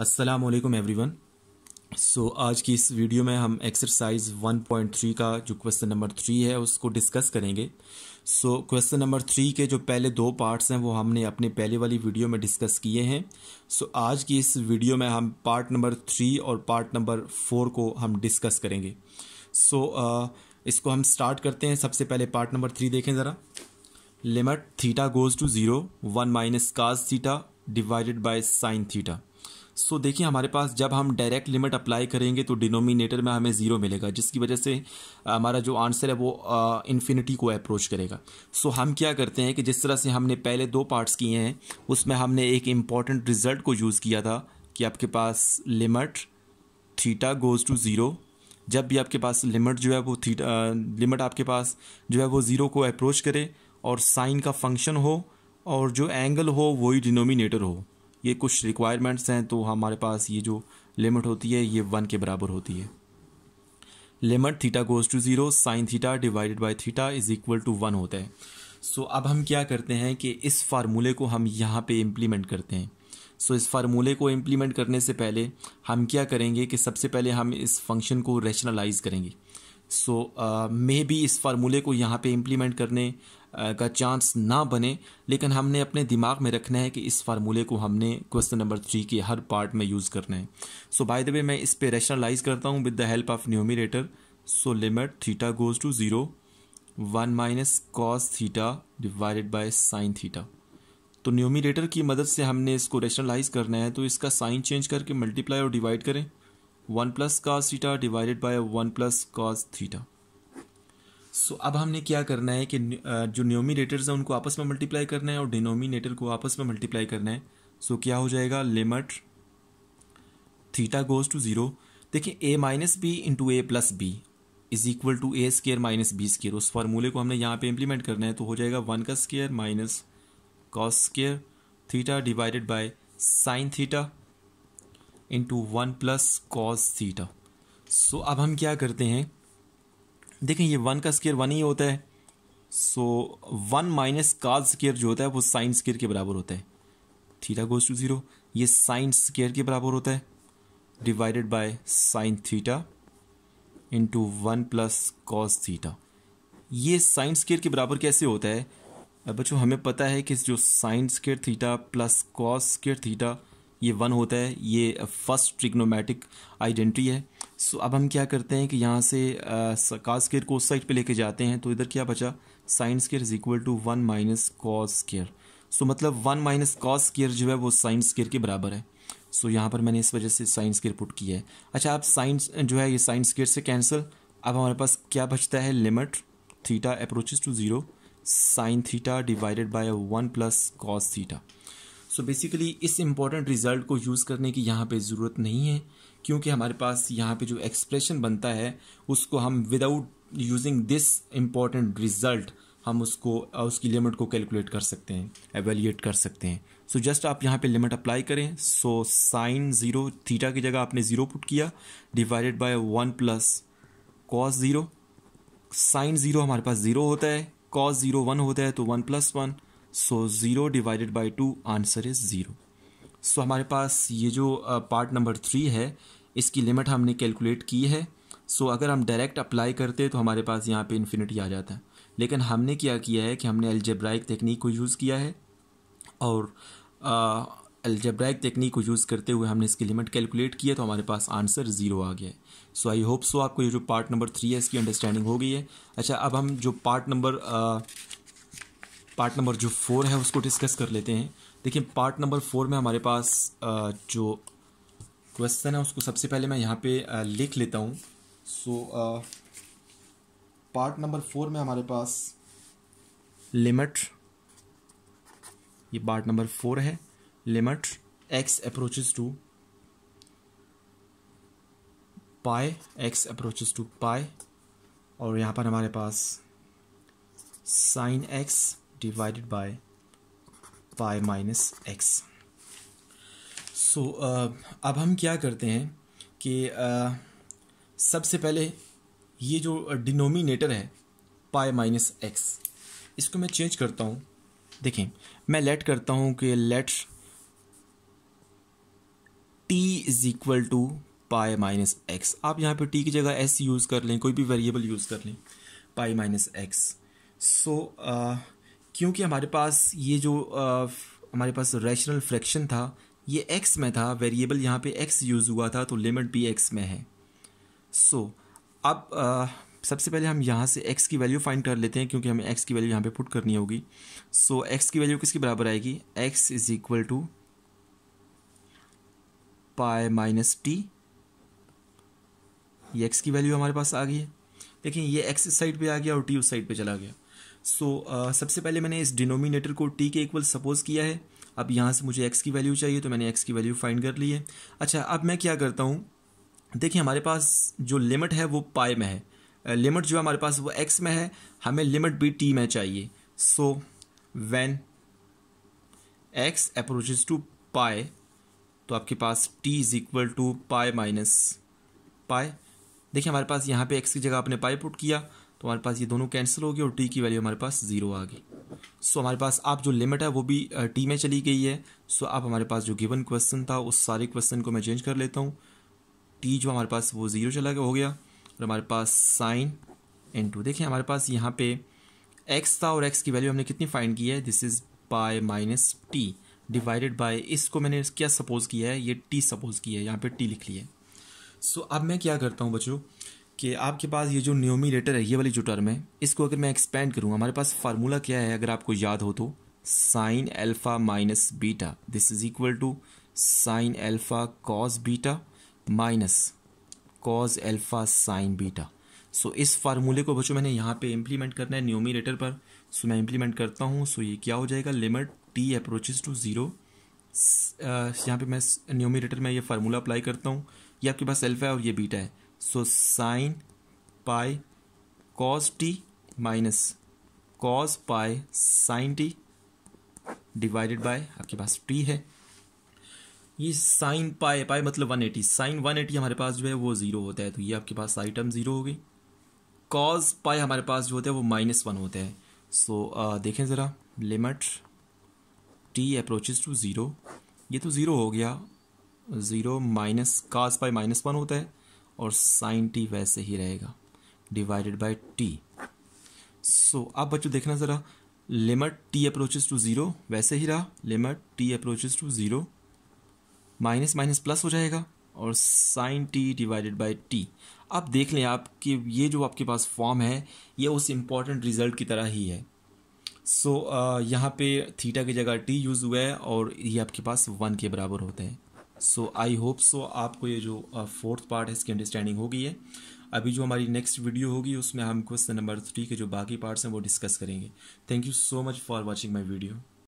अस्सलाम वालेकुम everyone so आज की इस वीडियो में हम एक्सरसाइज 1.3 का जो क्वेश्चन नंबर थ्री है उसको डिस्कस करेंगे सो क्वेश्चन नंबर थ्री के जो पहले दो पार्ट्स हैं वो हमने अपने पहले वाली वीडियो में डिस्कस किए हैं सो so, आज की इस वीडियो में हम पार्ट नंबर थ्री और पार्ट नंबर फोर को हम डिस्कस करेंगे सो so, uh, इसको हम स्टार्ट करते हैं सबसे पहले पार्ट नंबर थ्री देखें ज़रा limit theta goes to zero one minus cos theta divided by sine theta so so, देखिए हमारे पास जब हम डायरेक्ट लिमिट अप्लाई करेंगे तो डिनोमिनेटर में हमें ज़ीरो मिलेगा जिसकी वजह से हमारा जो आंसर है वो इन्फिनिटी को अप्रोच करेगा सो so, हम क्या करते हैं कि जिस तरह से हमने पहले दो पार्ट्स किए हैं उसमें हमने एक इम्पॉर्टेंट रिजल्ट को यूज़ किया था कि आपके पास limit theta goes to zero जब भी आपके पास लिमिट जो है वो थीटा लिमिट आपके पास जो है वो ज़ीरो को अप्रोच करे और साइन का फंक्शन हो और जो एंगल हो वही डिनोमिनेटर हो ये कुछ रिक्वायरमेंट्स हैं तो हमारे पास ये जो लिमिट होती है ये वन के बराबर होती है limit theta goes to zero sine theta divided by theta is equal to one होता है सो अब हम क्या करते हैं कि इस फार्मूले को हम यहाँ पे इम्प्लीमेंट करते हैं सो इस फार्मूले को इम्प्लीमेंट करने से पहले हम क्या करेंगे कि सबसे पहले हम इस फंक्शन को रैशनलाइज करेंगे सो मे बी इस फार्मूले को यहाँ पे इम्प्लीमेंट करने का चांस ना बने लेकिन हमने अपने दिमाग में रखना है कि इस फार्मूले को हमने क्वेश्चन नंबर थ्री के हर पार्ट में यूज़ करना है सो बाय द वे मैं इस पर रैशनलाइज करता हूँ with the help of numerator so limit theta goes to zero one minus cos theta divided by sine theta तो न्यूमिनेटर की मदद से हमने इसको रेशनलाइज करना है तो इसका साइन चेंज करके मल्टीप्लाई और डिवाइड करें one plus cos theta divided by one plus cos theta so अब हमने क्या करना है कि जो न्योमिनेटर्स हैं उनको आपस में मल्टीप्लाई करना है और डिनोमिनेटर को आपस में मल्टीप्लाई करना है सो so, क्या हो जाएगा limit theta goes to zero देखिए A minus B into A plus B is equal to A square minus B square उस फार्मूले को हमने यहाँ पे इम्प्लीमेंट करना है तो हो जाएगा वन का square minus cos square theta divided by sine theta into one plus cos theta so अब हम क्या करते हैं देखें ये वन का स्केयर वन ही होता है so one minus cos square जो होता है वो साइन स्केयर के बराबर होता है थीटा गोज टू ज़ीरो ये साइन स्केयर के बराबर होता है divided by sine theta into one plus cos theta ये साइन स्केयर के बराबर कैसे होता है बच्चों हमें पता है कि जो sine square theta plus cos square theta ये वन होता है ये फर्स्ट ट्रिग्नोमेटिक आइडेंटिटी है सो अब हम क्या करते हैं कि यहाँ से कास केयर को उस साइड पर लेके जाते हैं तो इधर क्या बचा sine square is equal to one minus cos square so मतलब वन माइनस कॉस केयर जो है वो साइंस स्केयर के बराबर है सो so, यहाँ पर मैंने इस वजह से साइंस केयर पुट किया है अच्छा आप साइंस जो है ये साइंस केयर से कैंसिल अब हमारे पास क्या बचता है limit theta approaches to zero sine theta divided by one plus cos theta so basically इस इम्पॉर्टेंट रिजल्ट को यूज़ करने की यहाँ पे ज़रूरत नहीं है क्योंकि हमारे पास यहाँ पे जो एक्सप्रेशन बनता है उसको हम without using this important result हम उसको उसकी लिमिट को कैलकुलेट कर सकते हैं एवेल्यूएट कर सकते हैं सो so जस्ट आप यहाँ पे लिमिट अप्लाई करें सो साइन ज़ीरो थीटा की जगह आपने ज़ीरो पुट किया divided by one plus cos zero sine zero हमारे पास ज़ीरो होता है कॉस ज़ीरो वन होता है तो one plus one so zero divided by two answer is zero so हमारे पास ये जो पार्ट नंबर थ्री है इसकी लिमिट हमने कैलकुलेट की है सो अगर हम डायरेक्ट अप्लाई करते तो हमारे पास यहाँ पे इन्फिनिटी आ जाता है लेकिन हमने क्या किया है कि हमने एल्जेब्राइक टेक्निक को यूज़ किया है और एल्जेब्राइक टेक्निक को यूज़ करते हुए हमने इसकी लिमिट कैलकुलेट की है तो हमारे पास आंसर ज़ीरो आ गया है सो आई होप सो आपको ये जो पार्ट नंबर थ्री है इसकी अंडरस्टैंडिंग हो गई है अच्छा अब हम जो पार्ट नंबर पार्ट नंबर जो फोर है उसको डिस्कस कर लेते हैं देखिए पार्ट नंबर फोर में हमारे पास जो क्वेश्चन है उसको सबसे पहले मैं यहाँ पे लिख लेता हूँ सो पार्ट नंबर फोर में हमारे पास लिमिट ये पार्ट नंबर फोर है limit x approaches to pi x approaches to pi और यहाँ पर हमारे पास sine x divided by y minus x so अब हम क्या करते हैं कि uh, सबसे पहले ये जो डिनोमिनेटर है पाई माइनस एक्स इसको मैं चेंज करता हूँ देखें मैं लेट करता हूँ कि let t is equal to pi minus x आप यहाँ पे टी की जगह एस यूज़ कर लें कोई भी वेरिएबल यूज़ कर लें pi minus x so uh, क्योंकि हमारे पास ये जो आ, हमारे पास रैशनल फ्रैक्शन था ये एक्स में था वेरिएबल यहाँ पे एक्स यूज़ हुआ था तो लिमिट भी एक्स में है सो so, अब आ, सबसे पहले हम यहाँ से एक्स की वैल्यू फाइंड कर लेते हैं क्योंकि हमें एक्स की वैल्यू यहाँ पे पुट करनी होगी सो so, एक्स की वैल्यू किसके बराबर आएगी x is equal to pi minus t ये एक्स की वैल्यू हमारे पास आ गई है लेकिन ये एक्स इस साइड पे आ गया और टी उस साइड पे चला गया सो so, uh, सबसे पहले मैंने इस डिनोमिनेटर को टी के इक्वल सपोज किया है अब यहाँ से मुझे एक्स की वैल्यू चाहिए तो मैंने एक्स की वैल्यू फाइंड कर ली है अच्छा अब मैं क्या करता हूँ देखिए हमारे पास जो लिमिट है वो पाए में है लिमिट uh, जो हमारे पास वो एक्स में है हमें लिमिट भी टी में चाहिए so when x approaches to pi तो आपके पास t is equal to pi minus pi देखिए हमारे पास यहाँ पे एक्स की जगह आपने पाए पुट किया तो हमारे पास ये दोनों कैंसिल हो गए और टी की वैल्यू हमारे पास ज़ीरो आ गई सो हमारे पास आप जो लिमिट है वो भी टी में चली गई है सो आप हमारे पास जो गिवन क्वेश्चन था उस सारे क्वेश्चन को मैं चेंज कर लेता हूँ टी जो हमारे पास वो ज़ीरो चला गया हो गया और हमारे पास साइन इन टू देखिए हमारे पास यहाँ पे एक्स था और एक्स की वैल्यू हमने कितनी फाइंड की है this is by minus t divided by इसको मैंने क्या सपोज़ किया है ये टी सपोज़ किया है यहाँ पे टी लिख लिया है सो so, अब मैं क्या करता हूँ बच्चों कि आपके पास ये जो न्योमी लेटर है ये वाली जो टर्म है इसको अगर मैं एक्सपेंड करूँ हमारे पास फार्मूला क्या है अगर आपको याद हो तो sine alpha minus beta this is equal to sine alpha cos beta minus cos alpha sine beta so इस फार्मूले को बच्चों मैंने यहाँ पे इम्प्लीमेंट करना है लेटर पर सो so, मैं इम्प्लीमेंट करता हूँ सो so, ये क्या हो जाएगा limit t approaches to zero यहाँ पे मैं न्योमी लेटर में ये फार्मूला अप्लाई करता हूँ ये आपके पास एल्फ़ा है और ये बीटा है so sine pi cos t minus cos pi sine t divided by आपके पास टी है ये साइन पाए पाए मतलब 180 साइन वन हमारे पास जो है वो ज़ीरो होता है तो ये आपके पास आइटम ज़ीरो हो गई कॉज पाए हमारे पास जो होता है वो माइनस वन होता है सो so, uh, देखें ज़रा limit t approaches to zero ये तो ज़ीरो हो गया zero minus cos pi minus one होता है और साइन टी वैसे ही रहेगा डिवाइडेड बाय टी सो अब बच्चों देखना ज़रा limit t approaches to zero वैसे ही रहा limit t approaches to zero minus minus plus हो जाएगा और sine t divided by t आप देख लें आपके ये जो आपके पास फॉर्म है ये उस इम्पॉर्टेंट रिजल्ट की तरह ही है सो so, यहाँ पे थीटा की जगह टी यूज़ हुआ है और ये आपके पास वन के बराबर होते हैं सो आई होप सो आपको ये जो फोर्थ uh, पार्ट है इसकी अंडरस्टैंडिंग हो गई है अभी जो हमारी नेक्स्ट वीडियो होगी उसमें हम क्वेश्चन नंबर थ्री के जो बाकी पार्ट्स हैं वो डिस्कस करेंगे thank you so much for watching my video